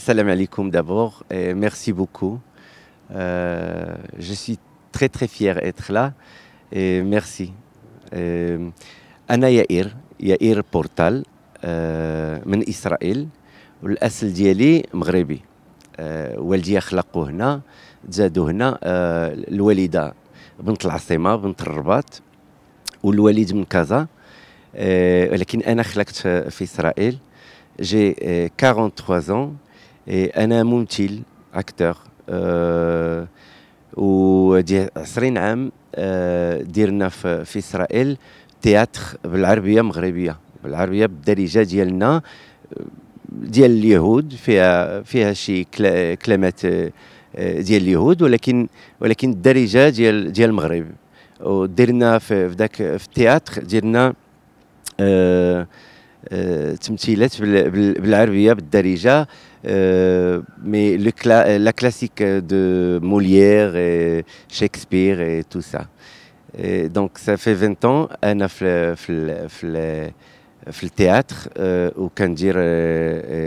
Salam alaikum d'abord et merci beaucoup. Euh, je suis très très fier d'être là et merci. Euh, أنا يائر يائر بورتال آه من إسرائيل والأصل ديالي مغربي آه والدي خلقوا هنا تزادوا هنا آه الوالدة بنت العاصمة بنت الرباط والوالد من كازا ولكن انا خلقت في إسرائيل j'ai 43 ans انا ممثل اكتر أه ودي 20 عام أه ديرنا في, في اسرائيل تياتر بالعربيه مغربيه بالعربيه بالدارجه ديالنا آه، ديال اليهود فيها فيها شي كلمات آه، ديال اليهود ولكن ولكن الدارجه ديال ديال المغرب ودرنا في ذاك في التياتر درنا أه تمثيلات بالعربيه بالدارجه مي لا كلاسيك دو مولييغ شكسبير اي تو سا دونك سا في 20 ans انا في في في في التياتر وكندير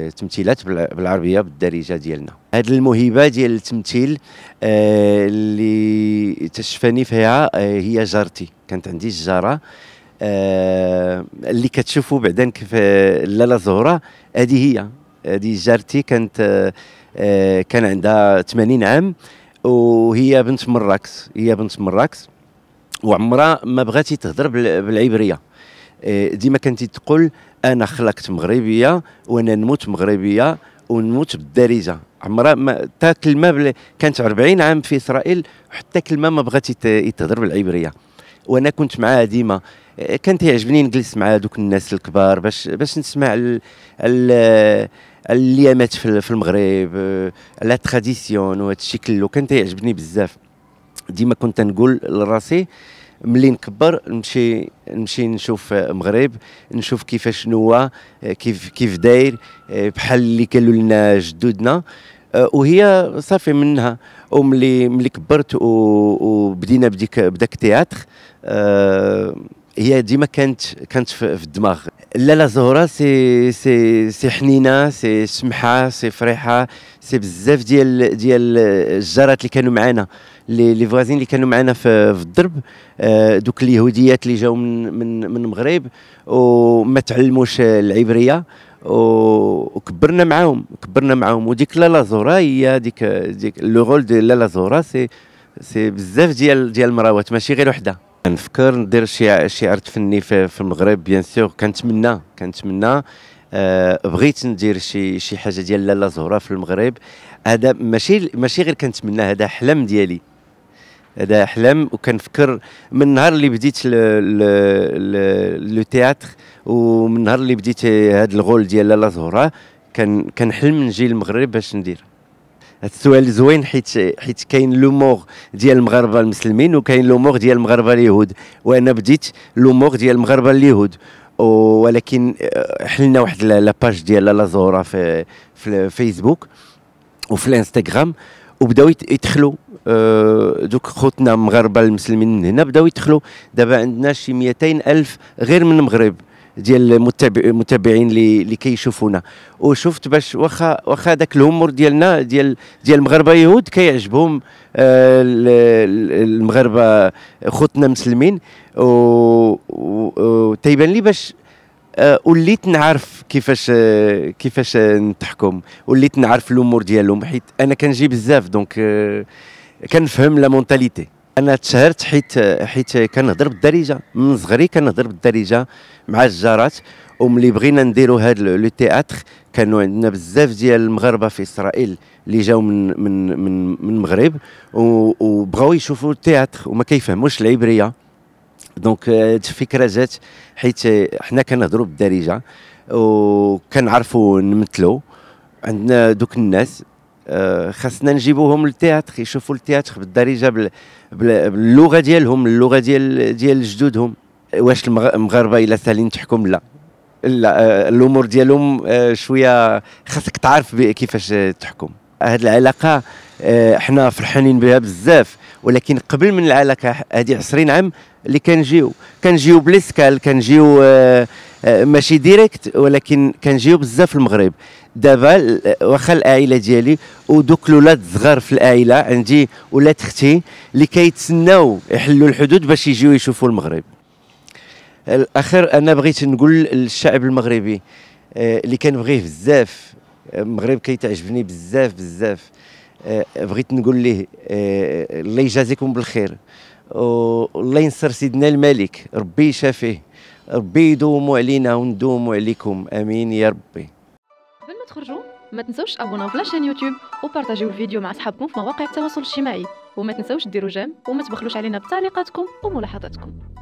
تمثيلات بالعربيه بالدارجه ديالنا هاد الموهبه ديال التمثيل اللي تشفاني فيها هي جارتي كانت عندي الجاره آه اللي كتشوفوا بعدا كيف لالا زهره هذه هي هذه جارتي كانت آه كان عندها 80 عام وهي بنت مراكش هي بنت مراكش وعمرها ما بغاتي تهضر بالعبريه آه، ديما كانت تقول انا خلقت مغربيه وانا نموت مغربيه ونموت بالدارجه عمرها ما حتى كلمه كانت 40 عام في اسرائيل وحتى كلمه ما بغات تهضر بالعبريه وانا كنت معاه ديما كان تيعجبني نجلس مع دوك الناس الكبار باش باش نسمع ال ال الليامات في المغرب لا تراديسيون وهذا الشيء كله كان تيعجبني بزاف ديما كنت نقول لراسي ملي نكبر نمشي نمشي نشوف المغرب نشوف كيفاش شنو كيف كيف داير بحال اللي قالوا لنا جدودنا آه، وهي صافي منها وملي ملي كبرت وبدينا بديك بداك التياتر آه، هي ديما كانت كانت في الدماغ لا لا زهره سي سي سي حنينه سي سمحه سي فرحه سي بزاف ديال ديال الجارات اللي كانوا معنا لي فوازين اللي كانوا معنا في, في الدرب آه، دوك اليهوديات اللي جاو من من من المغرب وما تعلموش العبريه وكبرنا معاهم كبرنا معاهم وديك لالا زورا هي ديك ديك لو رول ديال لالا زورا سي سي بزاف ديال ديال المراوات ماشي غير وحده كنفكر ندير شي شي عرض فني في, في المغرب بيان سور كنتمنى كنتمنى أه بغيت ندير شي شي حاجه ديال لالا زهره في المغرب هذا ماشي ماشي غير كنتمنى هذا حلم ديالي هذا حلم وكنفكر من النهار اللي بديت لو تياتر ومن النهار اللي بديت هذا الغول ديال لالا زهره كان كنحلم نجي للمغرب باش ندير هذا السؤال زوين حيت حيت كاين لومور ديال المغاربه المسلمين وكاين لومور ديال المغاربه اليهود وانا بديت لومور ديال المغاربه اليهود ولكن آه، حلنا واحد لاباج ديال لا زهره في في الفيسبوك وفي الانستغرام وبداو يدخلوا آه، دوك خوتنا المغاربه المسلمين من هنا بداو يدخلوا دابا عندنا شي 200 الف غير من المغرب ديال المتابعين اللي كيشوفونا وشفت باش واخا واخا داك الهمور ديالنا ديال ديال المغاربه يهود كيعجبهم آه، المغاربه خوتنا مسلمين و تيبان لي باش آه، وليت نعرف كيفاش آه، كيفاش نتحكم وليت نعرف الامور ديالهم حيت انا كنجي بزاف دونك كنفهم لا مونتاليتي انا تشهرت حيت حيت كنهضر بالدارجه من صغري كنهضر بالدارجه مع الجارات وملي بغينا نديروا هاد لو تياتر كانوا عندنا بزاف ديال المغاربه في اسرائيل اللي جاو من من من من المغرب وبغاو يشوفوا التياتر وما كيفهموش العبريه دونك هذه آه، الفكره جات حيت آه، حنا كنهضروا بالدارجه وكنعرفوا نمثلوا عندنا دوك الناس آه، خاصنا نجيبوهم للتياتر يشوفوا التياتر بالدارجه باللغه ديالهم اللغه ديال ديال جدودهم واش المغاربه الا سالين تحكم لا لا آه، الامور ديالهم آه، شويه خاصك تعرف كيفاش تحكم هاد العلاقه حنا فرحانين بها بزاف ولكن قبل من العلاقه هذه 20 عام اللي كنجيو كنجيو بليسكال كنجيو آه، آه، ماشي ديريكت ولكن كنجيو بزاف المغرب دابا واخا العائله ديالي ودوك الاولاد الصغار في العائله عندي ولاد اختي اللي كيتسناو يحلوا الحدود باش يجيو يشوفوا المغرب الاخر انا بغيت نقول للشعب المغربي آه، اللي كنبغيه بزاف المغرب كيتعجبني بزاف بزاف آه، بغيت نقول ليه آه، الله يجازيكم بالخير والله ينصر سيدنا الملك ربي يشافيه ربي يدوموا علينا وندوموا عليكم امين يا ربي قبل ما تخرجوا ما تنسوش ابوناو في لاشين يوتيوب وبارطاجيو الفيديو مع اصحابكم في مواقع التواصل الاجتماعي وما تنسوش ديروا جيم وما تبخلوش علينا بتعليقاتكم وملاحظاتكم